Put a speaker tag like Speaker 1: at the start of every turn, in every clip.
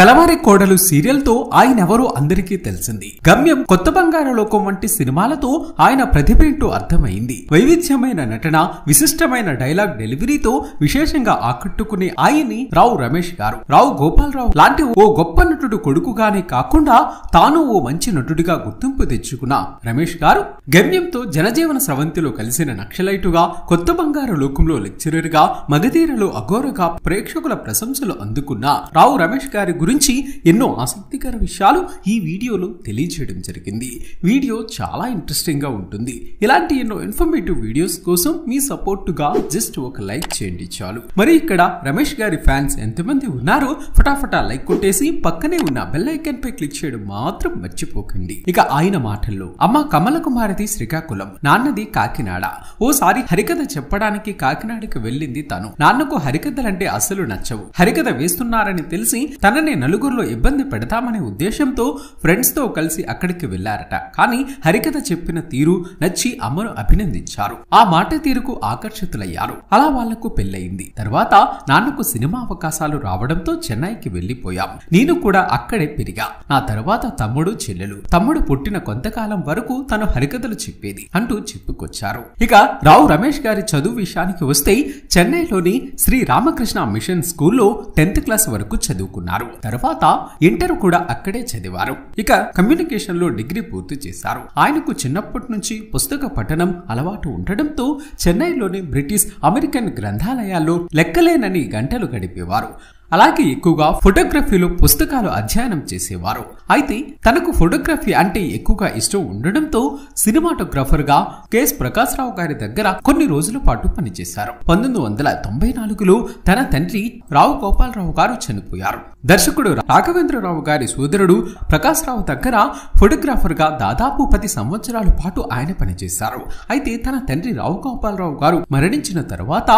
Speaker 1: కలవారి కోడలు సీరియల్తో ఆయనెవరో అందరికీ తెలిసింది గమ్యం కొత్త బంగార లోకం వంటి సినిమాలతో ఆయన ప్రతిభేంటో అర్థమైంది వైవిధ్యమైన నటన విశిష్టమైన డైలాగ్ డెలివరీతో విశేషంగా ఆకట్టుకునే ఆయన్ని రావు రమేష్ గారు రావు గోపాలరావు లాంటి ఓ గొప్ప నటుడు కొడుకుగానే కాకుండా తాను ఓ మంచి నటుడిగా గుర్తింపు తెచ్చుకున్న రమేష్ గారు గమ్యంతో జనజీవన స్రవంతిలో కలిసిన నక్షలైటుగా కొత్త బంగారు లోకంలో లెక్చరర్గా మగధీరలో అఘోరగా ప్రేక్షకుల ప్రశంసలు అందుకున్న రావు రమేష్ గారి గురించి ఎన్నో ఆసక్తికర విషయాలు ఈ వీడియోలో తెలియజేయడం జరిగింది వీడియో చాలా ఇంట్రెస్టింగ్గా ఉంటుంది ఇలాంటి ఎన్నో ఇన్ఫర్మేటివ్ వీడియోస్ కోసం మీ సపోర్టుగా జస్ట్ ఒక లైక్ చేయండి చాలు మరి ఇక్కడ రమేష్ గారి ఫ్యాన్స్ ఎంతమంది ఉన్నారో ఫటాఫటా లైక్ కొట్టేసి పక్కనే ఉన్న బెల్లైకన్ పై క్లిక్ చేయడం మాత్రం మర్చిపోకండి ఇక ఆయన మాటల్లో అమ్మ కమల కుమారిది శ్రీకాకుళం నాన్నది కాకినాడ ఓసారి హరికథ చెప్పడానికి కాకినాడకి వెళ్ళింది తను నాన్నకు హరికథలంటే అసలు నచ్చవు హరికథ వేస్తున్నారని తెలిసి తనని నలుగురిలో ఇబ్బంది పెడతామనే ఉద్దేశంతో ఫ్రెండ్స్తో కలిసి అక్కడికి వెళ్లారట కానీ హరికథ చెప్పిన తీరు నచ్చి అమ్మను అభినందించారు ఆ మాట తీరుకు ఆకర్షితులయ్యారు అలా వాళ్లకు పెళ్లయింది తర్వాత నాన్నకు సినిమా అవకాశాలు రావడంతో చెన్నైకి వెళ్లిపోయాం నేను కూడా అక్కడే పెరిగా నా తర్వాత తమ్ముడు చెల్లెలు తమ్ముడు పుట్టిన కొంతకాలం వరకు తను హరికథలు చెప్పేది అంటూ చెప్పుకొచ్చారు ఇక రావు రమేష్ గారి చదువు విషయానికి వస్తే చెన్నైలోని శ్రీ రామకృష్ణ మిషన్ స్కూల్లో టెన్త్ క్లాస్ వరకు చదువుకున్నారు తర్వాత ఇంటర్ కూడా అక్కడే చదివారు ఇక కమ్యూనికేషన్ లో డిగ్రీ పూర్తి చేశారు ఆయనకు చిన్నప్పటి నుంచి పుస్తక పఠనం అలవాటు ఉండడంతో చెన్నైలోని బ్రిటిష్ అమెరికన్ గ్రంథాలయాల్లో లెక్కలేనని గంటలు గడిపేవారు అలాగే ఎక్కువగా ఫోటోగ్రఫీలో పుస్తకాలు అధ్యయనం చేసేవారు అయితే తనకు ఫోటోగ్రఫీ అంటే ఎక్కువగా ఇష్టం ఉండడంతో సినిమాటోగ్రఫర్ గా కెఎస్ ప్రకాశ్ రావు గారి దగ్గర కొన్ని రోజుల పాటు పనిచేశారు పంతొమ్మిది వందల తొంభై నాలుగులో తన తండ్రి రావు గోపాలరావు గారు చనిపోయారు దర్శకుడు రాఘవేంద్రరావు గారి సోదరుడు ప్రకాశ్ రావు దగ్గర ఫోటోగ్రాఫర్ గా దాదాపు పది సంవత్సరాల పాటు ఆయన పనిచేశారు అయితే తన తండ్రి రావు గోపాలరావు గారు మరణించిన తర్వాత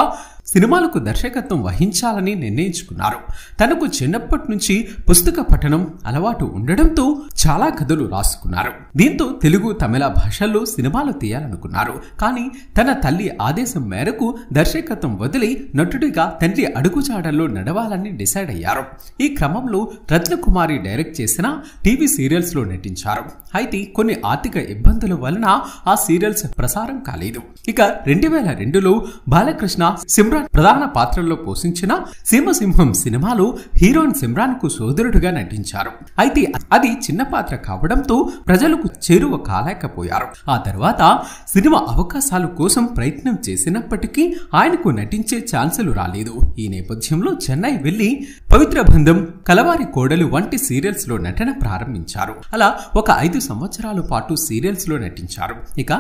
Speaker 1: సినిమాలకు దర్శకత్వం వహించాలని నిర్ణయించుకున్నారు తనకు చిన్నప్పటి నుంచి పుస్తక పఠనం అలవాటు ఉండడంతో చాలా కథలు రాసుకున్నారు దీంతో తెలుగు తమిళ భాషల్లో సినిమాలు తీయాలనుకున్నారు కానీ తన తల్లి ఆదేశం మేరకు దర్శకత్వం వదిలి నటుడిగా తండ్రి అడుగుజాడల్లో నడవాలని డిసైడ్ అయ్యారు ఈ క్రమంలో రత్నకుమారి డైరెక్ట్ చేసిన టీవీ సీరియల్స్ లో నటించారు అయితే కొన్ని ఆర్థిక ఇబ్బందుల వలన ఆ సీరియల్స్ ప్రసారం కాలేదు ఇక రెండు వేల రెండులో బాలకృష్ణ సింహ సిమ్రాన్ ప్రధాన పాత్రల్లో పోషించిన సింహసింహం సినిమాలో హీరోయిన్ సిమ్రాన్ కు సోదరుడుగా నటించారు అయితే అది చిన్న పాత్ర కావడంతో ప్రజలకు చేరువ కాలేకపోయారు ఆ తర్వాత సినిమా అవకాశాల కోసం ప్రయత్నం చేసినప్పటికీ ఆయనకు నటించే ఛాన్సులు రాలేదు ఈ నేపథ్యంలో చెన్నై వెళ్లి పవిత్ర బంధం కలవారి కోడలు వంటి సీరియల్స్ లో నటన ప్రారంభించారు అలా ఒక ఐదు సంవత్సరాల పాటు సీరియల్స్ లో నటించారు ఇక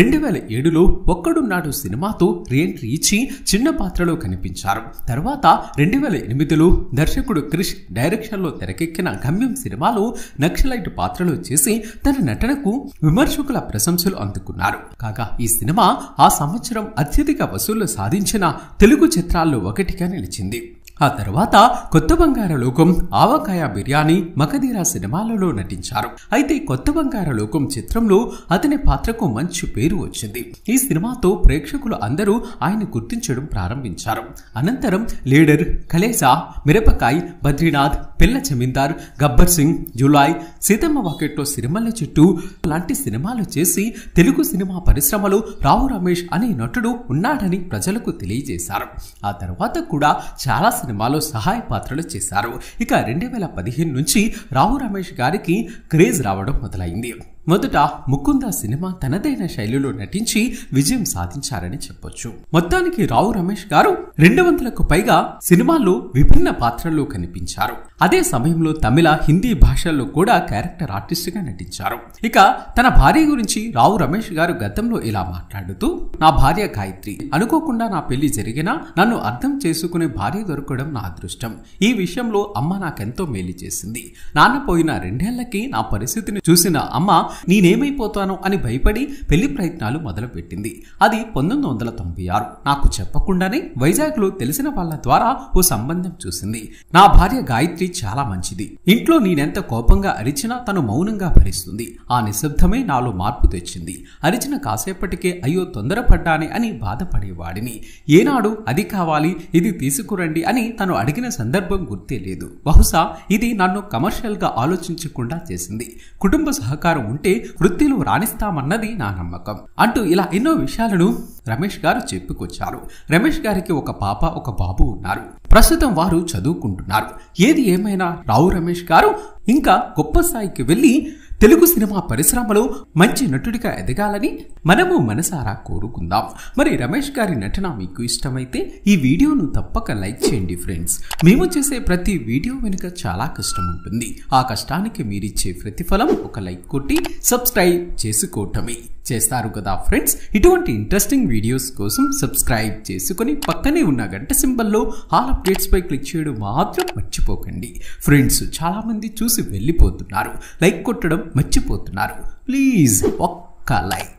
Speaker 1: రెండు వేల ఏడులో ఒక్కడున్నాడు సినిమాతో రీఎంట్రీ ఇచ్చి చిన్న పాత్రలో కనిపించారు తర్వాత రెండు వేల ఎనిమిదిలో దర్శకుడు క్రిష్ డైరెక్షన్లో తెరకెక్కిన గమ్యం సినిమాలో నక్సలైట్ పాత్రలో చేసి తన నటనకు విమర్శకుల ప్రశంసలు అందుకున్నారు కాగా ఈ సినిమా ఆ సంవత్సరం అత్యధిక వసూళ్లు సాధించిన తెలుగు చిత్రాల్లో ఒకటిగా నిలిచింది ఆ తర్వాత కొత్త బంగార లోకం ఆవకాయ బిర్యానీ మకధీరా సినిమాలలో నటించారు అయితే కొత్త బంగార లోకం చిత్రంలో అతని పాత్రకు మంచి పేరు వచ్చింది ఈ సినిమాతో ప్రేక్షకులు అందరూ ఆయన గుర్తించడం ప్రారంభించారు అనంతరం లీడర్ కలేసా మిరపకాయ్ బద్రీనాథ్ పిల్ల జమీందార్ గబ్బర్ సింగ్ జులాయ్ సీతమ్మ వాకెట్లో సినిమాల చుట్టూ లాంటి సినిమాలు చేసి తెలుగు సినిమా పరిశ్రమలో రావు రమేష్ అనే నటుడు ఉన్నాడని ప్రజలకు తెలియజేశారు ఆ తర్వాత కూడా చాలా సినిమా సినిమాలో సహాయ పాత్రలు చేశారు ఇక రెండు వేల పదిహేను నుంచి రాహు రమేష్ గారికి క్రేజ్ రావడం మొదలైంది మొదట ముకుంద సినిమా తనదైన శైలిలో నటించి విజయం సాధించారని చెప్పొచ్చు మొత్తానికి రావు రమేష్ గారు రెండు వందలకు పైగా సినిమాల్లో విభిన్న పాత్రల్లో కనిపించారు అదే సమయంలో తమిళ హిందీ భాషల్లో కూడా క్యారెక్టర్ ఆర్టిస్ట్ గా నటించారు ఇక తన భార్య గురించి రావు రమేష్ గారు గతంలో ఇలా మాట్లాడుతూ నా భార్య గాయత్రి అనుకోకుండా నా పెళ్లి జరిగినా నన్ను అర్థం చేసుకునే భార్య దొరకడం నా అదృష్టం ఈ విషయంలో అమ్మ నాకెంతో మేలు చేసింది నాన్న పోయిన రెండేళ్లకి నా పరిస్థితిని చూసిన అమ్మ నేనేమైపోతాను అని భయపడి పెళ్లి ప్రయత్నాలు మొదలుపెట్టింది అది పంతొమ్మిది వందల తొంభై ఆరు నాకు చెప్పకుండానే వైజాగ్లో తెలిసిన వాళ్ళ ద్వారా ఓ సంబంధం చూసింది నా భార్య గాయత్రి చాలా మంచిది ఇంట్లో నేనెంత కోపంగా అరిచినా తను మౌనంగా భరిస్తుంది ఆ నిశ్శబ్దమే నాలో మార్పు తెచ్చింది అరిచిన కాసేపటికే అయ్యో తొందరపడ్డానే అని బాధపడేవాడిని ఏనాడు అది కావాలి ఇది తీసుకురండి అని తను అడిగిన సందర్భం గుర్తే లేదు బహుశా ఇది నన్ను కమర్షియల్గా ఆలోచించకుండా చేసింది కుటుంబ సహకారం ఉంటే ఉంటే వృత్తిలో రాణిస్తామన్నది నా నమ్మకం అంటూ ఇలా ఎన్నో విషయాలను రమేష్ గారు చెప్పుకొచ్చారు రమేష్ గారికి ఒక పాప ఒక బాబు ఉన్నారు ప్రస్తుతం వారు చదువుకుంటున్నారు ఏది ఏమైనా రావు రమేష్ గారు ఇంకా గొప్ప స్థాయికి వెళ్ళి తెలుగు సినిమా పరిశ్రమలో మంచి నటుడిగా ఎదగాలని మనము మనసారా కోరుకుందాం మరి రమేష్ గారి నటన మీకు ఇష్టమైతే ఈ వీడియోను తప్పక లైక్ చేయండి ఫ్రెండ్స్ మేము చేసే ప్రతి వీడియో వెనుక చాలా కష్టం ఉంటుంది ఆ కష్టానికి మీరిచ్చే ప్రతిఫలం ఒక లైక్ కొట్టి సబ్స్క్రైబ్ చేసుకోవటమే చేస్తారు కదా ఫ్రెండ్స్ ఇటువంటి ఇంట్రెస్టింగ్ వీడియోస్ కోసం సబ్స్క్రైబ్ చేసుకొని పక్కనే ఉన్న గంట సింబల్లో ఆల్ పై క్లిక్ చేయడం మాత్రం మర్చిపోకండి ఫ్రెండ్స్ చాలామంది చూసి వెళ్ళిపోతున్నారు లైక్ కొట్టడం మర్చిపోతున్నారు ప్లీజ్ ఒక్క లైక్